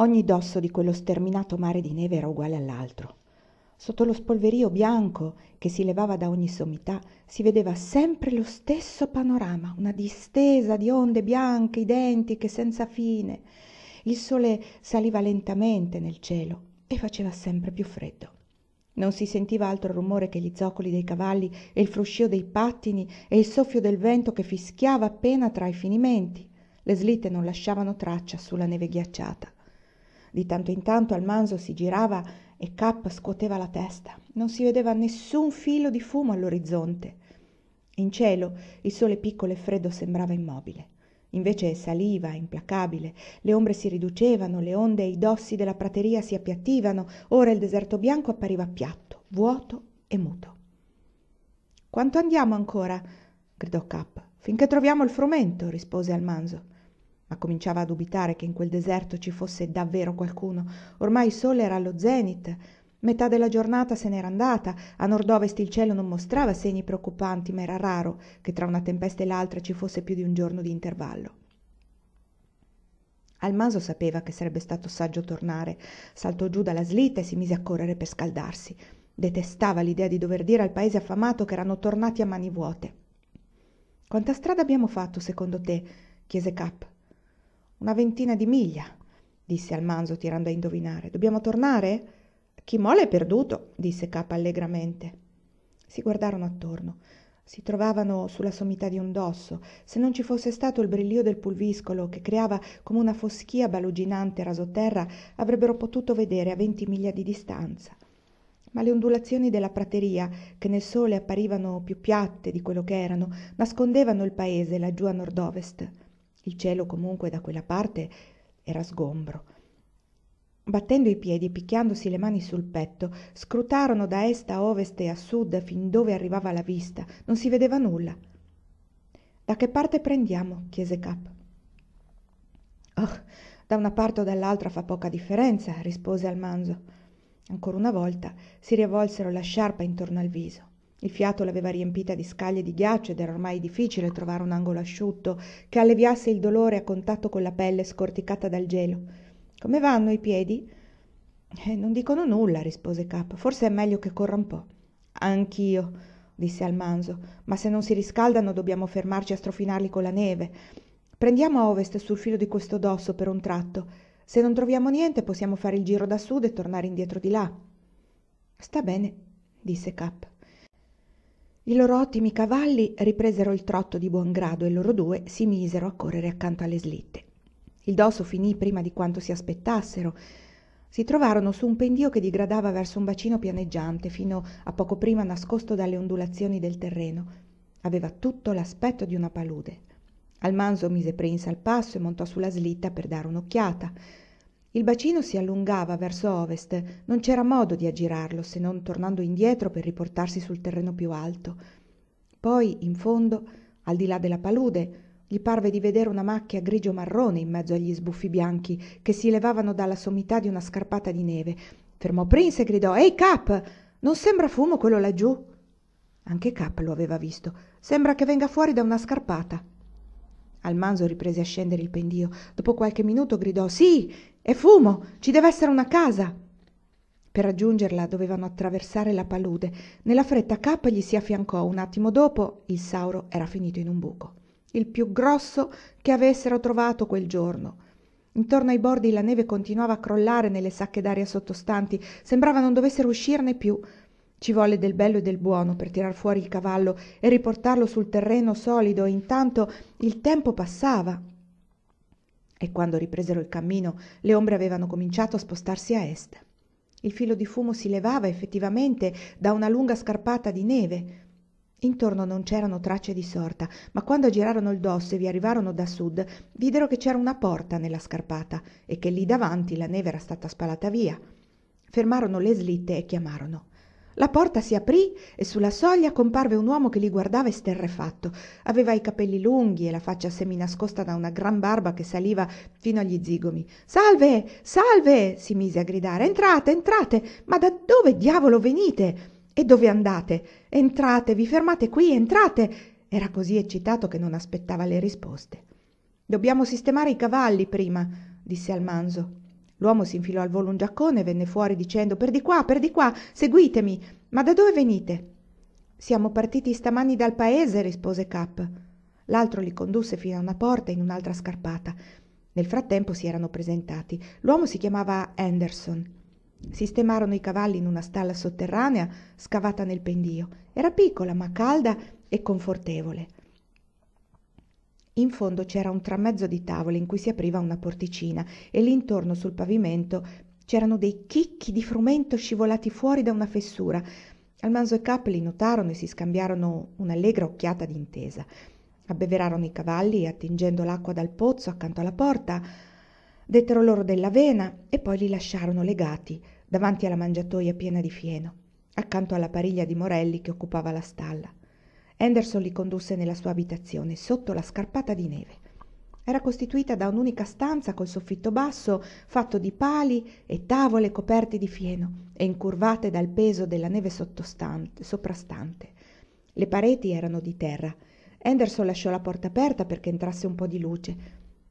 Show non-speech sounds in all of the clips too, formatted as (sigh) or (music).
ogni dosso di quello sterminato mare di neve era uguale all'altro sotto lo spolverio bianco che si levava da ogni sommità si vedeva sempre lo stesso panorama una distesa di onde bianche identiche senza fine il sole saliva lentamente nel cielo e faceva sempre più freddo non si sentiva altro rumore che gli zoccoli dei cavalli e il fruscio dei pattini e il soffio del vento che fischiava appena tra i finimenti le slitte non lasciavano traccia sulla neve ghiacciata di tanto in tanto al manzo si girava e cap scuoteva la testa non si vedeva nessun filo di fumo all'orizzonte in cielo il sole piccolo e freddo sembrava immobile invece saliva implacabile le ombre si riducevano le onde e i dossi della prateria si appiattivano ora il deserto bianco appariva piatto vuoto e muto quanto andiamo ancora gridò cap finché troviamo il frumento rispose al manzo ma cominciava a dubitare che in quel deserto ci fosse davvero qualcuno ormai il sole era allo zenit metà della giornata se n'era andata a nord-ovest il cielo non mostrava segni preoccupanti ma era raro che tra una tempesta e l'altra ci fosse più di un giorno di intervallo. almaso sapeva che sarebbe stato saggio tornare saltò giù dalla slitta e si mise a correre per scaldarsi detestava l'idea di dover dire al paese affamato che erano tornati a mani vuote quanta strada abbiamo fatto secondo te chiese cap una ventina di miglia, disse al manzo tirando a indovinare. Dobbiamo tornare? Chi molla è perduto, disse Capa allegramente. Si guardarono attorno. Si trovavano sulla sommità di un dosso. Se non ci fosse stato il brillio del pulviscolo che creava come una foschia baluginante rasoterra, avrebbero potuto vedere a venti miglia di distanza. Ma le ondulazioni della prateria, che nel sole apparivano più piatte di quello che erano, nascondevano il paese laggiù a nord-ovest il cielo comunque da quella parte era sgombro battendo i piedi e picchiandosi le mani sul petto scrutarono da est a ovest e a sud fin dove arrivava la vista non si vedeva nulla da che parte prendiamo chiese cap oh da una parte o dall'altra fa poca differenza rispose almanzo ancora una volta si rivolsero la sciarpa intorno al viso il fiato l'aveva riempita di scaglie di ghiaccio ed era ormai difficile trovare un angolo asciutto che alleviasse il dolore a contatto con la pelle scorticata dal gelo come vanno i piedi eh, non dicono nulla rispose cap forse è meglio che corra un po anch'io disse al manzo ma se non si riscaldano dobbiamo fermarci a strofinarli con la neve prendiamo a ovest sul filo di questo dosso per un tratto se non troviamo niente possiamo fare il giro da sud e tornare indietro di là sta bene disse cap i loro ottimi cavalli ripresero il trotto di buon grado e loro due si misero a correre accanto alle slitte il dosso finì prima di quanto si aspettassero si trovarono su un pendio che digradava verso un bacino pianeggiante fino a poco prima nascosto dalle ondulazioni del terreno aveva tutto l'aspetto di una palude al manzo mise Prince al passo e montò su la slitta per dare un'occhiata il bacino si allungava verso ovest non c'era modo di aggirarlo se non tornando indietro per riportarsi sul terreno più alto poi in fondo al di là della palude gli parve di vedere una macchia grigio marrone in mezzo agli sbuffi bianchi che si levavano dalla sommità di una scarpata di neve fermò prince e gridò ehi cap non sembra fumo quello laggiù? anche cap lo aveva visto sembra che venga fuori da una scarpata almanzo riprese a scendere il pendio dopo qualche minuto gridò Sì, è fumo ci deve essere una casa per raggiungerla dovevano attraversare la palude nella fretta k gli si affiancò un attimo dopo il sauro era finito in un buco il più grosso che avessero trovato quel giorno intorno ai bordi la neve continuava a crollare nelle sacche d'aria sottostanti sembrava non dovessero uscirne più ci volle del bello e del buono per tirar fuori il cavallo e riportarlo sul terreno solido intanto il tempo passava e quando ripresero il cammino le ombre avevano cominciato a spostarsi a est. Il filo di fumo si levava effettivamente da una lunga scarpata di neve. Intorno non c'erano tracce di sorta, ma quando girarono il dosso e vi arrivarono da sud, videro che c'era una porta nella scarpata e che lì davanti la neve era stata spalata via. Fermarono le slitte e chiamarono la porta si aprì e sulla soglia comparve un uomo che li guardava esterrefatto aveva i capelli lunghi e la faccia seminascosta da una gran barba che saliva fino agli zigomi salve salve si mise a gridare entrate entrate ma da dove diavolo venite e dove andate entrate vi fermate qui entrate era così eccitato che non aspettava le risposte dobbiamo sistemare i cavalli prima disse al manzo l'uomo s'infilò al volo un giaccone e venne fuori dicendo per di qua per di qua seguitemi ma da dove venite siamo partiti stamani dal paese rispose cap l'altro li condusse fino a una porta in un'altra scarpata nel frattempo si erano presentati l'uomo si chiamava anderson sistemarono i cavalli in una stalla sotterranea scavata nel pendio era piccola ma calda e confortevole in fondo c'era un tramezzo di tavole in cui si apriva una porticina e l'intorno sul pavimento c'erano dei chicchi di frumento scivolati fuori da una fessura almanzo e cap li notarono e si scambiarono un'allegra occhiata d'intesa abbeverarono i cavalli e attingendo l'acqua dal pozzo accanto alla porta dettero loro dell'avena e poi li lasciarono legati davanti alla mangiatoja piena di fieno accanto alla pariglia di morelli che occupava la stalla Anderson li condusse nella sua abitazione sotto la scarpata di neve era costituita da un'unica stanza col soffitto basso fatto di pali e tavole coperte di fieno e incurvate dal peso della neve soprastante le pareti erano di terra Anderson lasciò la porta aperta perché entrasse un po di luce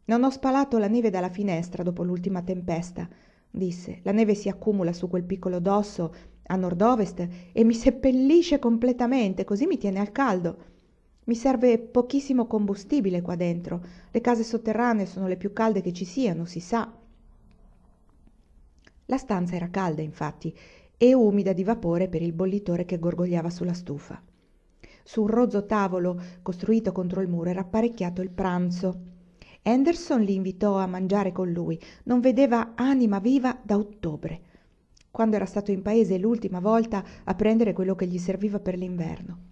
non ho spalato la neve dalla finestra dopo l'ultima tempesta disse la neve si accumula su quel piccolo dosso a nord-ovest e mi seppellisce completamente, così mi tiene al caldo. Mi serve pochissimo combustibile qua dentro. Le case sotterranee sono le più calde che ci siano, si sa. La stanza era calda, infatti, e umida di vapore per il bollitore che gorgogliava sulla stufa. Su un rozzo tavolo costruito contro il muro era apparecchiato il pranzo. Anderson li invitò a mangiare con lui. Non vedeva anima viva da ottobre quando era stato in paese l'ultima volta a prendere quello che gli serviva per l'inverno.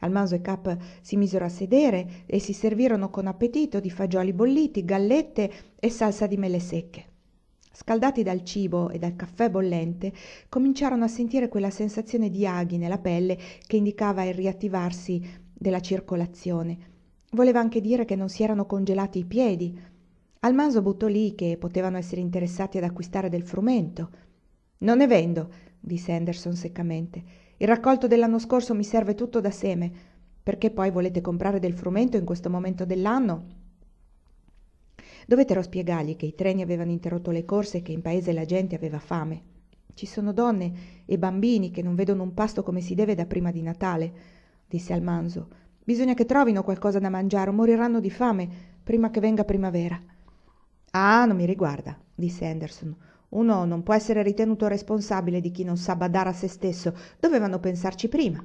Almanzo e Cap si misero a sedere e si servirono con appetito di fagioli bolliti, gallette e salsa di mele secche. Scaldati dal cibo e dal caffè bollente, cominciarono a sentire quella sensazione di aghi nella pelle che indicava il riattivarsi della circolazione. Voleva anche dire che non si erano congelati i piedi. Almanzo buttò lì che potevano essere interessati ad acquistare del frumento non ne vendo disse anderson seccamente il raccolto dell'anno scorso mi serve tutto da seme perché poi volete comprare del frumento in questo momento dell'anno dovettero spiegargli che i treni avevano interrotto le corse e che in paese la gente aveva fame ci sono donne e bambini che non vedono un pasto come si deve da prima di natale disse al manzo bisogna che trovino qualcosa da mangiare o moriranno di fame prima che venga primavera ah non mi riguarda disse anderson uno non può essere ritenuto responsabile di chi non sa badare a se stesso dovevano pensarci prima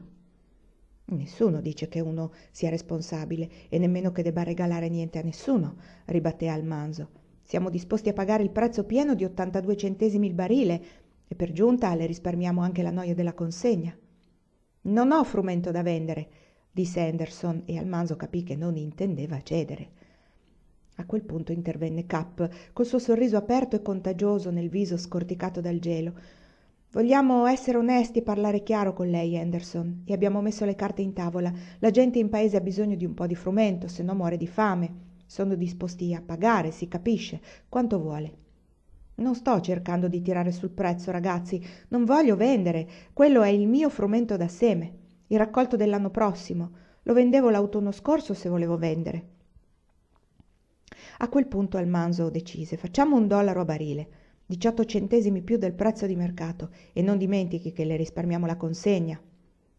nessuno dice che uno sia responsabile e nemmeno che debba regalare niente a nessuno ribatté almanzo siamo disposti a pagare il prezzo pieno di ottantadue centesimi il barile e per giunta le risparmiamo anche la noia della consegna non ho frumento da vendere disse Anderson e almanzo capì che non intendeva cedere a quel punto intervenne cap col suo sorriso aperto e contagioso nel viso scorticato dal gelo vogliamo essere onesti e parlare chiaro con lei Anderson, e abbiamo messo le carte in tavola la gente in paese ha bisogno di un po di frumento se no muore di fame sono disposti a pagare si capisce quanto vuole non sto cercando di tirare sul prezzo ragazzi non voglio vendere quello è il mio frumento da seme il raccolto dell'anno prossimo lo vendevo l'autunno scorso se volevo vendere a quel punto almanzo decise facciamo un dollaro a barile diciotto centesimi più del prezzo di mercato e non dimentichi che le risparmiamo la consegna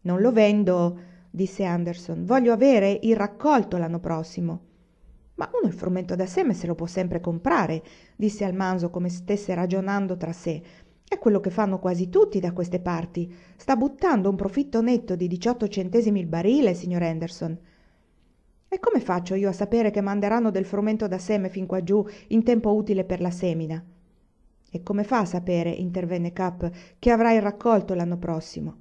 non lo vendo disse anderson voglio avere il raccolto l'anno prossimo ma uno il frumento da seme se lo può sempre comprare disse almanzo come stesse ragionando tra sé è quello che fanno quasi tutti da queste parti sta buttando un profitto netto di diciotto centesimi il barile signor Anderson e come faccio io a sapere che manderanno del frumento da seme fin quaggiù in tempo utile per la semina e come fa a sapere intervenne cap che avrà il raccolto l'anno prossimo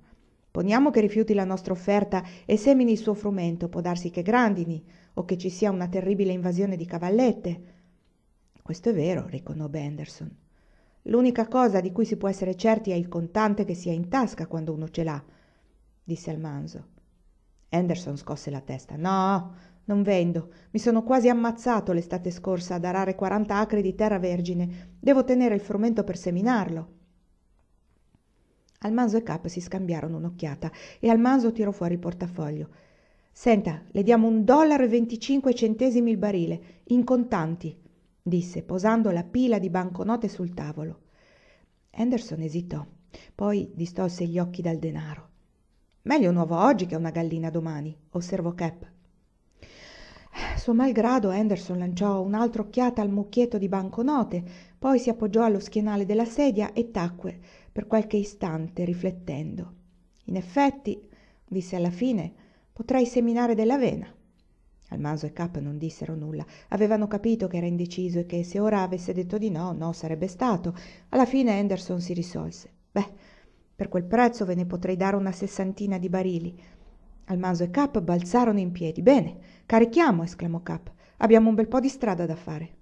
poniamo che rifiuti la nostra offerta e semini il suo frumento può darsi che grandini o che ci sia una terribile invasione di cavallette questo è vero riconobbe Anderson. l'unica cosa di cui si può essere certi è il contante che si ha in tasca quando uno ce l'ha disse almanzo Anderson scosse la testa no non vendo Mi sono quasi ammazzato l'estate scorsa ad arare quaranta acri di terra vergine devo tenere il frumento per seminarlo almanzo e cap si scambiarono un'occhiata e almanzo tirò fuori il portafoglio senta le diamo un dollaro e venticinque centesimi il barile in contanti disse posando la pila di banconote sul tavolo Anderson esitò poi distolse gli occhi dal denaro meglio un uovo oggi che una gallina domani osservò cap suo malgrado anderson lanciò un'altra occhiata al mucchietto di banconote poi si appoggiò allo schienale della sedia e tacque per qualche istante riflettendo in effetti disse alla fine potrei seminare dell'avena Almanzo e Cap non dissero nulla. Avevano capito che era indeciso e che se ora avesse detto di no, no sarebbe stato. Alla fine Anderson si risolse. Beh, per quel prezzo ve ne potrei dare una sessantina di barili. Almanzo e Cap balzarono in piedi. Bene, carichiamo esclamò cap abbiamo un bel po di strada da fare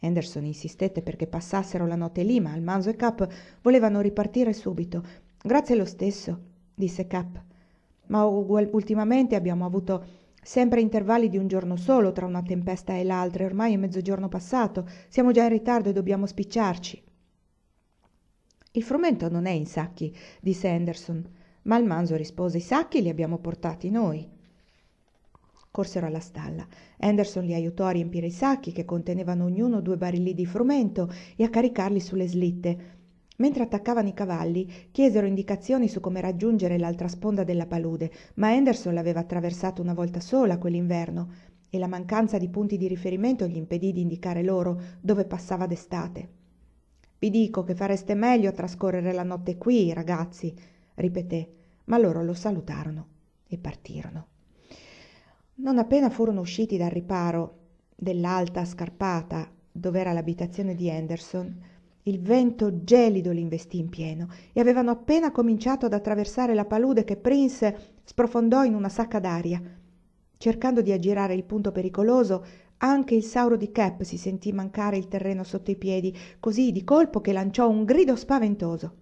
henderson insistette perché passassero la notte lì ma almanzo e cap volevano ripartire subito grazie lo stesso disse cap ma ultimamente abbiamo avuto sempre intervalli di un giorno solo tra una tempesta e l'altra e ormai è mezzogiorno passato siamo già in ritardo e dobbiamo spicciarci il frumento non è in sacchi disse henderson ma il manzo rispose i sacchi li abbiamo portati noi corsero alla stalla anderson li aiutò a riempire i sacchi che contenevano ognuno due barili di frumento e a caricarli sulle slitte mentre attaccavano i cavalli chiesero indicazioni su come raggiungere l'altra sponda della palude ma anderson l'aveva attraversato una volta sola quell'inverno e la mancanza di punti di riferimento gli impedì di indicare loro dove passava d'estate i dico che fareste meglio a trascorrere la notte qui ragazzi ripeté ma loro lo salutarono e partirono non appena furono usciti dal riparo dell'alta scarpata dov'era l'abitazione di Anderson, il vento gelido li investì in pieno e avevano appena cominciato ad attraversare la palude che prince sprofondò in una sacca d'aria cercando di aggirare il punto pericoloso anche il sauro di cap si sentì mancare il terreno sotto i piedi così di colpo che lanciò un grido spaventoso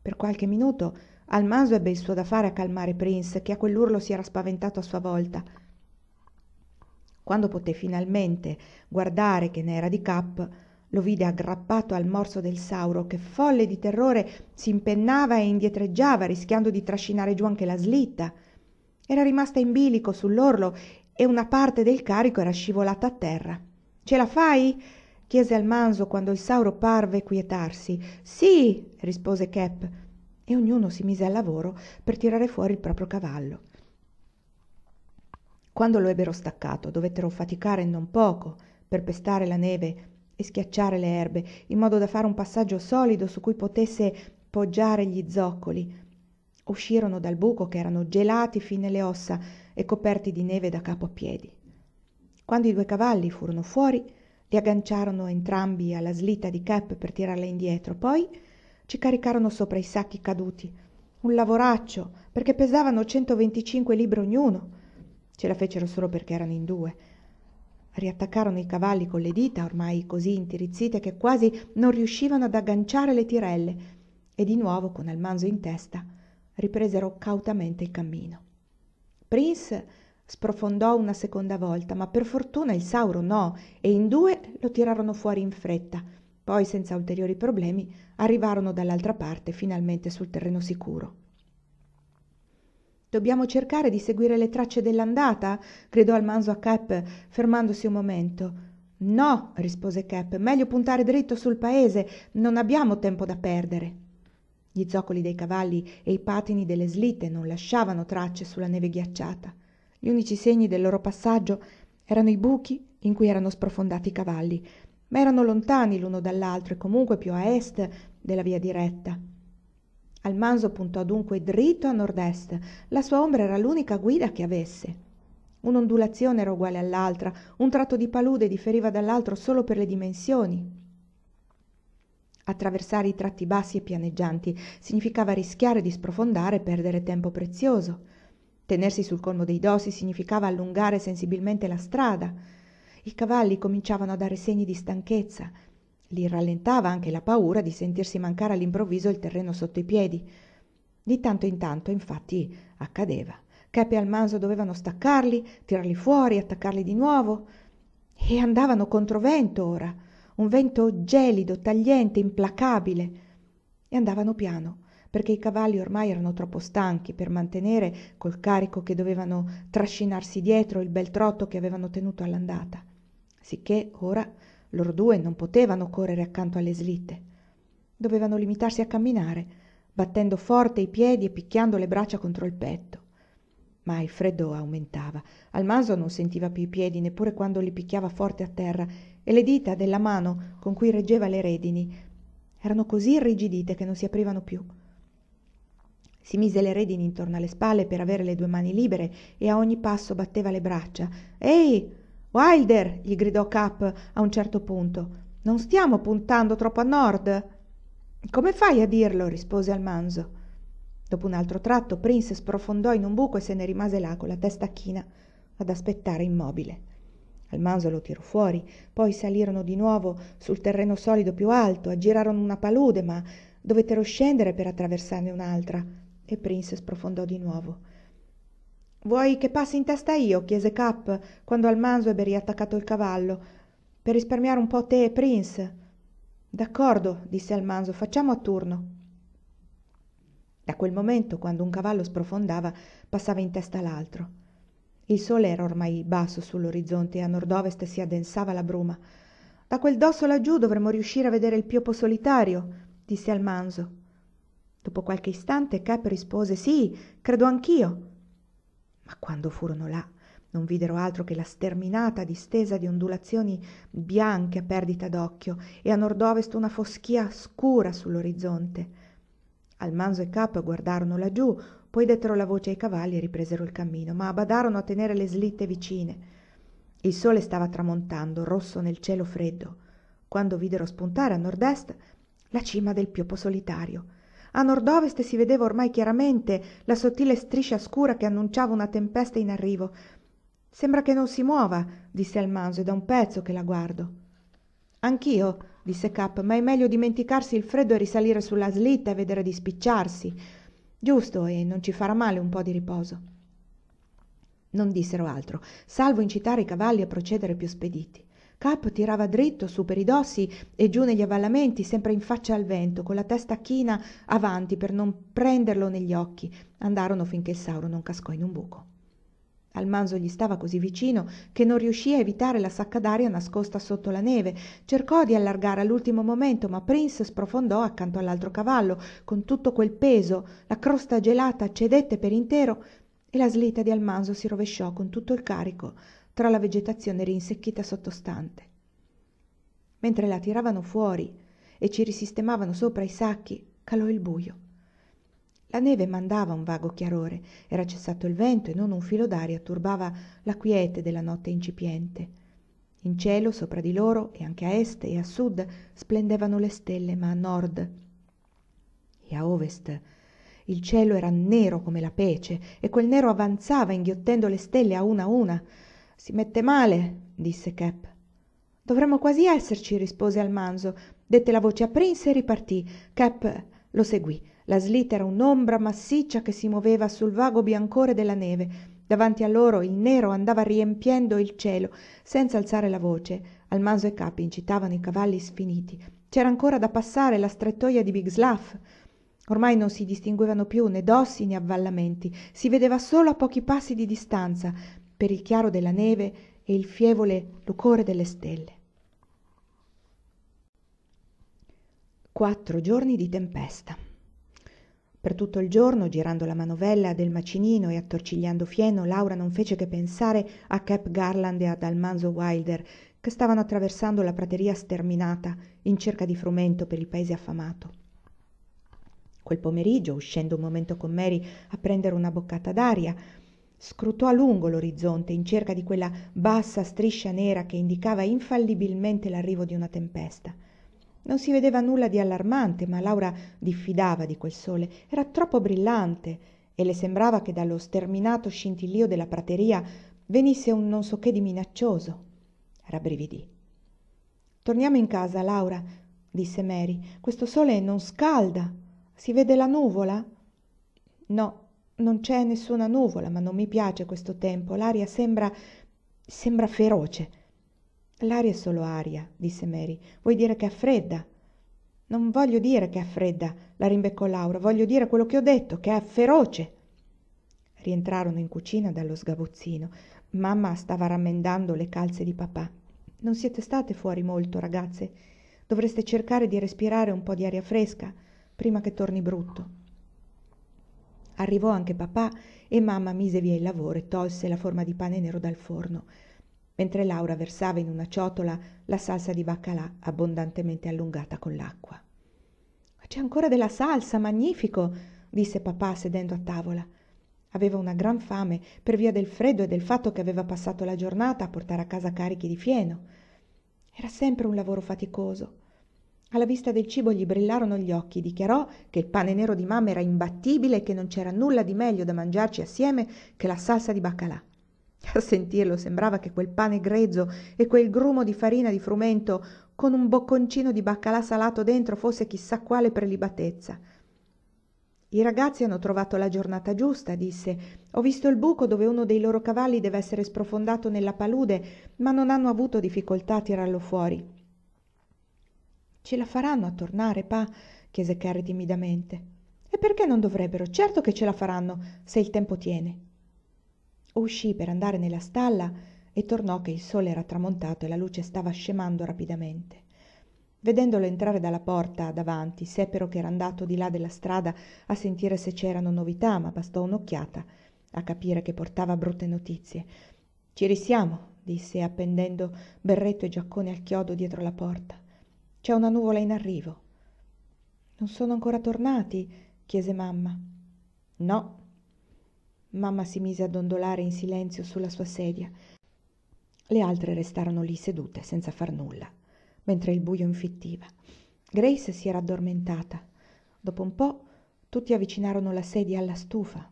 per qualche minuto almanzo ebbe il suo da fare a calmare prince che a quell'urlo si era spaventato a sua volta quando poté finalmente guardare che ne era di cap lo vide aggrappato al morso del sauro che folle di terrore s'impennava e indietreggiava rischiando di trascinare giù anche la slitta era rimasta in bilico sull'orlo e una parte del carico era scivolata a terra ce la fai chiese al manso quando il sauro parve quietarsi sì rispose cap e ognuno si mise al lavoro per tirare fuori il proprio cavallo quando lo ebbero staccato dovettero faticare non poco per pestare la neve e schiacciare le erbe in modo da fare un passaggio solido su cui potesse poggiare gli zoccoli uscirono dal buco che erano gelati fin nelle ossa e coperti di neve da capo a piedi quando i due cavalli furono fuori li agganciarono entrambi alla slitta di cap per tirarla indietro poi ci caricarono sopra i sacchi caduti un lavoraccio perché pesavano 125 libbre ognuno Ce la fecero solo perché erano in due. Riattaccarono i cavalli con le dita, ormai così intirizzite che quasi non riuscivano ad agganciare le tirelle, e di nuovo, con Almanzo in testa, ripresero cautamente il cammino. Prince sprofondò una seconda volta, ma per fortuna il Sauro no, e in due lo tirarono fuori in fretta. Poi, senza ulteriori problemi, arrivarono dall'altra parte, finalmente sul terreno sicuro dobbiamo cercare di seguire le tracce dell'andata gridò il manzo a cap fermandosi un momento no rispose cap meglio puntare dritto sul paese non abbiamo tempo da perdere gli zoccoli dei cavalli e i patini delle slitte non lasciavano tracce sulla neve ghiacciata gli unici segni del loro passaggio erano i buchi in cui erano sprofondati i cavalli ma erano lontani l'uno dall'altro e comunque più a est della via diretta almanzo puntò dunque dritto a nord-est la sua ombra era l'unica guida che avesse un'ondulazione era uguale all'altra un tratto di palude differiva dall'altro solo per le dimensioni attraversare i tratti bassi e pianeggianti significava rischiare di sprofondare e perdere tempo prezioso tenersi sul colmo dei dossi significava allungare sensibilmente la strada i cavalli cominciavano a dare segni di stanchezza li rallentava anche la paura di sentirsi mancare all'improvviso il terreno sotto i piedi di tanto in tanto infatti accadeva Chepe e Almanzo dovevano staccarli tirarli fuori attaccarli di nuovo e andavano contro vento ora un vento gelido tagliente implacabile e andavano piano perché i cavalli ormai erano troppo stanchi per mantenere col carico che dovevano trascinarsi dietro il bel trotto che avevano tenuto all'andata sicché ora loro due non potevano correre accanto alle slitte dovevano limitarsi a camminare battendo forte i piedi e picchiando le braccia contro il petto ma il freddo aumentava almaso non sentiva più i piedi neppure quando li picchiava forte a terra e le dita della mano con cui reggeva le redini erano così irrigidite che non si aprivano più si mise le redini intorno alle spalle per avere le due mani libere e a ogni passo batteva le braccia ehi wilder gli gridò cap a un certo punto non stiamo puntando troppo a nord come fai a dirlo rispose al manzo dopo un altro tratto prince sprofondò in un buco e se ne rimase là con la testa china ad aspettare immobile al manzo lo tirò fuori poi salirono di nuovo sul terreno solido più alto aggirarono una palude ma dovettero scendere per attraversarne un'altra e prince sprofondò di nuovo vuoi che passi in testa io chiese cap quando al manzo ebbe riattaccato il cavallo per risparmiare un po te e prince d'accordo disse al manzo facciamo a turno da quel momento quando un cavallo sprofondava passava in testa l'altro il sole era ormai basso sull'orizzonte e a nord-ovest si addensava la bruma da quel dosso laggiù dovremmo riuscire a vedere il piopo solitario disse al manzo dopo qualche istante cap rispose sì credo anch'io ma quando furono là non videro altro che la sterminata distesa di ondulazioni bianche a perdita d'occhio e a nord-ovest una foschia scura sull'orizzonte almanzo e cap guardarono laggiù poi dettero la voce ai cavalli e ripresero il cammino ma badarono a tenere le slitte vicine il sole stava tramontando rosso nel cielo freddo quando videro spuntare a nord-est la cima del pioppo solitario a nord-ovest si vedeva ormai chiaramente la sottile striscia scura che annunciava una tempesta in arrivo sembra che non si muova disse al manzo è da un pezzo che la guardo anch'io disse cap ma è meglio dimenticarsi il freddo e risalire sulla slitta e vedere di spicciarsi giusto e non ci farà male un po di riposo non dissero altro salvo incitare i cavalli a procedere più spediti capo tirava dritto su per i dossi e giù negli avvallamenti sempre in faccia al vento con la testa china avanti per non prenderlo negli occhi andarono finché il sauro non cascò in un buco al manzo gli stava così vicino che non riuscì a evitare la sacca d'aria nascosta sotto la neve. Cercò di allargare all'ultimo momento, ma Prince sprofondò accanto all'altro cavallo con tutto quel peso. La crosta gelata cedette per intero e la slitta di Almanzo si rovesciò con tutto il carico tra la vegetazione rinsecchita sottostante. Mentre la tiravano fuori e ci risistemavano sopra i sacchi, calò il buio. La neve mandava un vago chiarore, era cessato il vento e non un filo d'aria turbava la quiete della notte incipiente. In cielo, sopra di loro, e anche a est e a sud, splendevano le stelle, ma a nord e a ovest il cielo era nero come la pece e quel nero avanzava inghiottendo le stelle a una a una si mette male disse cap dovremmo quasi esserci rispose almanzo dette la voce a prince e ripartì cap lo seguì la slit era un'ombra massiccia che si moveva sul vago biancore della neve davanti a loro il nero andava riempiendo il cielo senza alzare la voce almanzo e capi incitavano i cavalli sfiniti c'era ancora da passare la strettoia di Big bighslaf ormai non si distinguevano più né dossi né avvallamenti si vedeva solo a pochi passi di distanza per il chiaro della neve e il fievole lucore delle stelle. Quattro giorni di tempesta. Per tutto il giorno, girando la manovella del macinino e attorcigliando fieno, Laura non fece che pensare a Cap Garland e ad Almanzo Wilder, che stavano attraversando la prateria sterminata in cerca di frumento per il paese affamato. Quel pomeriggio, uscendo un momento con Mary a prendere una boccata d'aria, scrutò a lungo l'orizzonte in cerca di quella bassa striscia nera che indicava infallibilmente l'arrivo di una tempesta non si vedeva nulla di allarmante ma laura diffidava di quel sole era troppo brillante e le sembrava che dallo sterminato scintillio della prateria venisse un non so che di minaccioso rabbrividì torniamo in casa laura disse mary questo sole non scalda si vede la nuvola no non c'è nessuna nuvola, ma non mi piace questo tempo. L'aria sembra... sembra feroce. L'aria è solo aria, disse Mary. Vuoi dire che è fredda? Non voglio dire che è fredda, la rimbeccò Laura. Voglio dire quello che ho detto, che è feroce. Rientrarono in cucina dallo sgabuzzino. Mamma stava rammendando le calze di papà. Non siete state fuori molto, ragazze. Dovreste cercare di respirare un po' di aria fresca prima che torni brutto. Arrivò anche papà e mamma mise via il lavoro e tolse la forma di pane nero dal forno, mentre Laura versava in una ciotola la salsa di baccalà abbondantemente allungata con l'acqua. C'è ancora della salsa, magnifico, disse papà sedendo a tavola. Aveva una gran fame per via del freddo e del fatto che aveva passato la giornata a portare a casa carichi di fieno. Era sempre un lavoro faticoso alla vista del cibo gli brillarono gli occhi dichiarò che il pane nero di mamma era imbattibile e che non c'era nulla di meglio da mangiarci assieme che la salsa di baccalà (laughs) a sentirlo sembrava che quel pane grezzo e quel grumo di farina di frumento con un bocconcino di baccalà salato dentro fosse chissà quale prelibatezza i ragazzi hanno trovato la giornata giusta, disse. Ho visto il buco dove uno dei loro cavalli deve essere sprofondato nella palude, ma non hanno avuto difficoltà a tirarlo fuori ce la faranno a tornare pa chiese carri timidamente e perché non dovrebbero certo che ce la faranno se il tempo tiene uscì per andare nella stalla e tornò che il sole era tramontato e la luce stava scemando rapidamente vedendolo entrare dalla porta davanti seppero che era andato di là della strada a sentire se c'erano novità ma bastò un'occhiata a capire che portava brutte notizie ci risiamo disse appendendo berretto e giaccone al chiodo dietro la porta c'è una nuvola in arrivo non sono ancora tornati chiese mamma no mamma si mise a dondolare in silenzio sulla sua sedia le altre restarono lì sedute senza far nulla mentre il buio infittiva grace si era addormentata dopo un po tutti avvicinarono la sedia alla stufa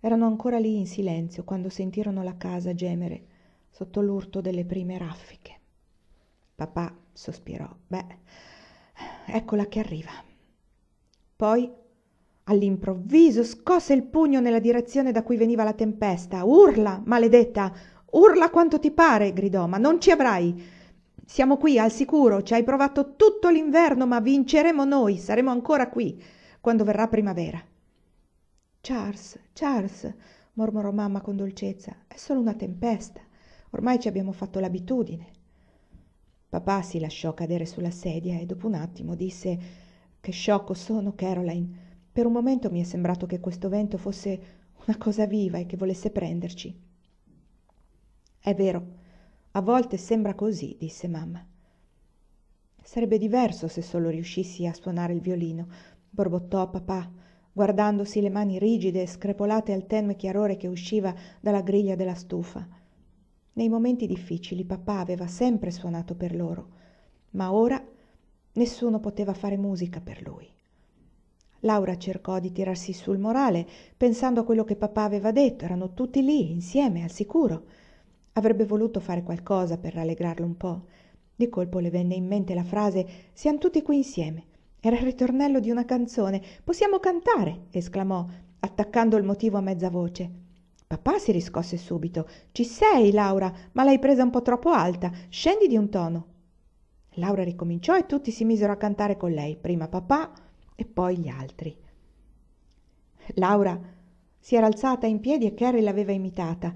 erano ancora lì in silenzio quando sentirono la casa gemere sotto l'urto delle prime raffiche Papà sospirò. Beh, eccola che arriva. Poi, all'improvviso, scosse il pugno nella direzione da cui veniva la tempesta. Urla, maledetta! Urla quanto ti pare, gridò, ma non ci avrai. Siamo qui al sicuro, ci hai provato tutto l'inverno, ma vinceremo noi, saremo ancora qui quando verrà primavera. Charles, Charles, mormorò mamma con dolcezza, è solo una tempesta. Ormai ci abbiamo fatto l'abitudine. Papà si lasciò cadere sulla sedia e dopo un attimo disse Che sciocco sono, Caroline. Per un momento mi è sembrato che questo vento fosse una cosa viva e che volesse prenderci. È vero, a volte sembra così, disse mamma. Sarebbe diverso se solo riuscissi a suonare il violino, borbottò papà, guardandosi le mani rigide e screpolate al tenue chiarore che usciva dalla griglia della stufa. Nei momenti difficili papà aveva sempre suonato per loro, ma ora nessuno poteva fare musica per lui. Laura cercò di tirarsi sul morale, pensando a quello che papà aveva detto, erano tutti lì, insieme, al sicuro. Avrebbe voluto fare qualcosa per rallegrarlo un po'. Di colpo le venne in mente la frase Siamo tutti qui insieme. Era il ritornello di una canzone. Possiamo cantare, esclamò, attaccando il motivo a mezza voce papà si riscosse subito ci sei laura ma l'hai presa un po troppo alta scendi di un tono laura ricominciò e tutti si misero a cantare con lei prima papà e poi gli altri laura si era alzata in piedi e carrie l'aveva imitata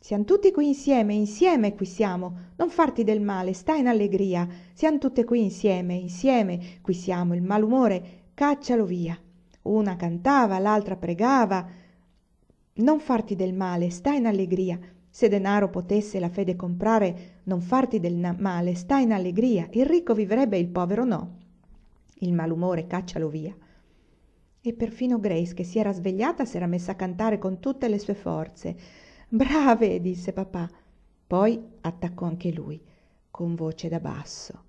siamo tutti qui insieme insieme qui siamo non farti del male sta in allegria siamo tutte qui insieme insieme qui siamo il malumore caccialo via una cantava l'altra pregava non farti del male sta in allegria se denaro potesse la fede comprare non farti del male sta in allegria il ricco vivrebbe il povero no il malumore caccialo via e perfino grace che si era svegliata s'era messa a cantare con tutte le sue forze brave disse papà poi attaccò anche lui con voce da basso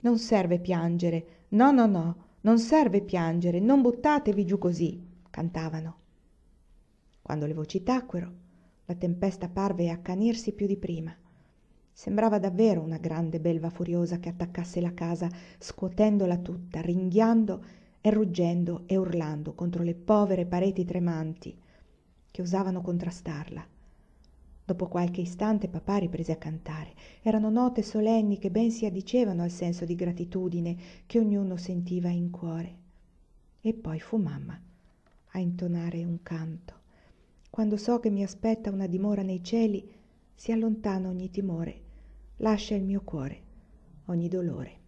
non serve piangere no no no non serve piangere non buttatevi giù così cantavano quando le voci tacquero la tempesta parve accanirsi più di prima sembrava davvero una grande belva furiosa che attaccasse la casa scuotendola tutta ringhiando e ruggendo e urlando contro le povere pareti tremanti che osavano contrastarla dopo qualche istante papà riprese a cantare erano note solenni che ben si addicevano al senso di gratitudine che ognuno sentiva in cuore e poi fu mamma a intonare un canto quando so che mi aspetta una dimora nei cieli, si allontana ogni timore, lascia il mio cuore ogni dolore.